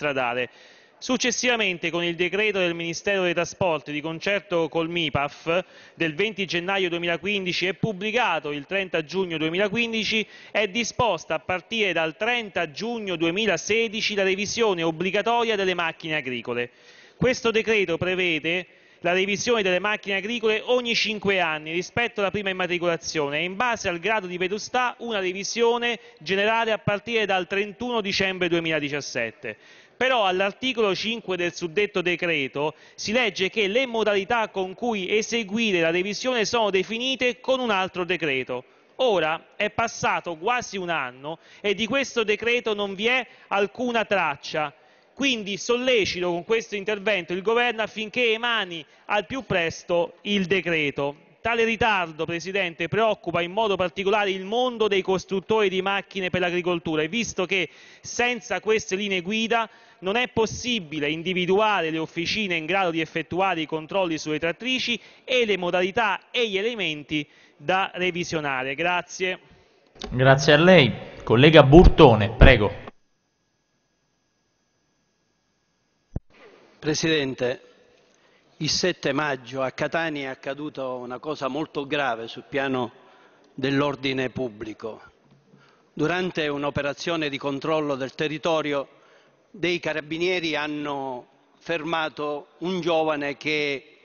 stradale. Successivamente, con il decreto del Ministero dei Trasporti di concerto col MIPAF del 20 gennaio 2015 e pubblicato il 30 giugno 2015, è disposta a partire dal 30 giugno 2016 la revisione obbligatoria delle macchine agricole. Questo decreto prevede la revisione delle macchine agricole ogni 5 anni rispetto alla prima immatricolazione e in base al grado di vetustà una revisione generale a partire dal 31 dicembre 2017 però all'articolo 5 del suddetto decreto si legge che le modalità con cui eseguire la revisione sono definite con un altro decreto. Ora è passato quasi un anno e di questo decreto non vi è alcuna traccia. Quindi sollecito con questo intervento il Governo affinché emani al più presto il decreto. Tale ritardo, Presidente, preoccupa in modo particolare il mondo dei costruttori di macchine per l'agricoltura e visto che senza queste linee guida non è possibile individuare le officine in grado di effettuare i controlli sulle trattrici e le modalità e gli elementi da revisionare. Grazie. Grazie a lei. Collega Burtone, prego. Presidente, il 7 maggio a Catania è accaduta una cosa molto grave sul piano dell'ordine pubblico. Durante un'operazione di controllo del territorio dei carabinieri hanno fermato un giovane che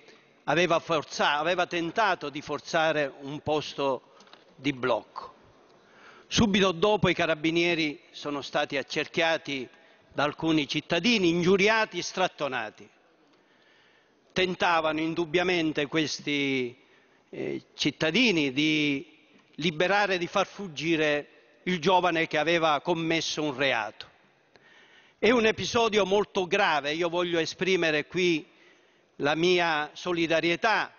aveva, forza, aveva tentato di forzare un posto di blocco. Subito dopo i carabinieri sono stati accerchiati da alcuni cittadini, ingiuriati, e strattonati tentavano indubbiamente questi eh, cittadini di liberare, di far fuggire il giovane che aveva commesso un reato. È un episodio molto grave, io voglio esprimere qui la mia solidarietà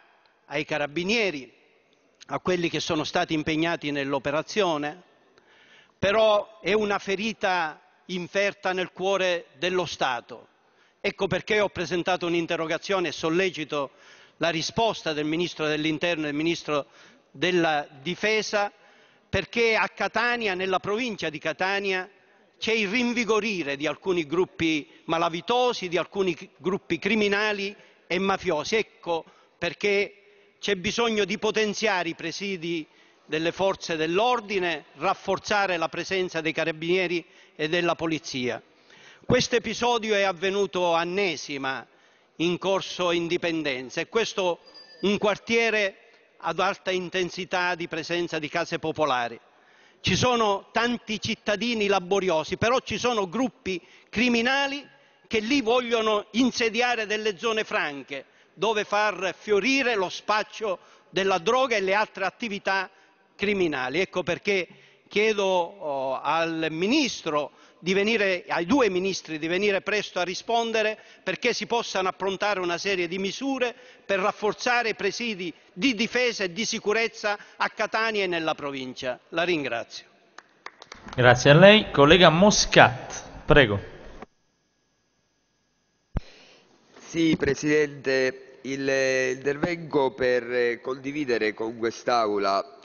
ai carabinieri, a quelli che sono stati impegnati nell'operazione, però è una ferita inferta nel cuore dello Stato Ecco perché ho presentato un'interrogazione e sollecito la risposta del Ministro dell'Interno e del Ministro della Difesa perché a Catania, nella provincia di Catania, c'è il rinvigorire di alcuni gruppi malavitosi, di alcuni gruppi criminali e mafiosi. Ecco perché c'è bisogno di potenziare i presidi delle forze dell'ordine, rafforzare la presenza dei carabinieri e della polizia. Questo episodio è avvenuto a Nesima, in corso Indipendenza, e questo è un quartiere ad alta intensità di presenza di case popolari. Ci sono tanti cittadini laboriosi, però ci sono gruppi criminali che lì vogliono insediare delle zone franche dove far fiorire lo spaccio della droga e le altre attività criminali. Ecco perché chiedo oh, venire, ai due Ministri di venire presto a rispondere perché si possano approntare una serie di misure per rafforzare i presidi di difesa e di sicurezza a Catania e nella provincia. La ringrazio. Grazie a lei. Collega Moscat, prego. Sì, Presidente, eh, intervengo per eh, condividere con quest'Aula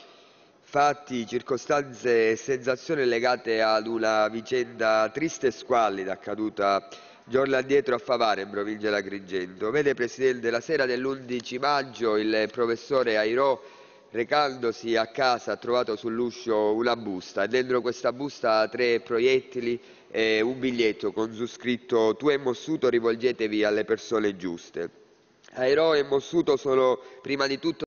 fatti, circostanze e sensazioni legate ad una vicenda triste e squallida accaduta giorni addietro a Favare, in provincia di Agrigento. Vede, Presidente, la sera dell'11 maggio il professore Airo, recandosi a casa, ha trovato sull'uscio una busta e dentro questa busta tre proiettili e un biglietto con su scritto «Tu è Mossuto rivolgetevi alle persone giuste». Airo e Mossuto sono prima di tutto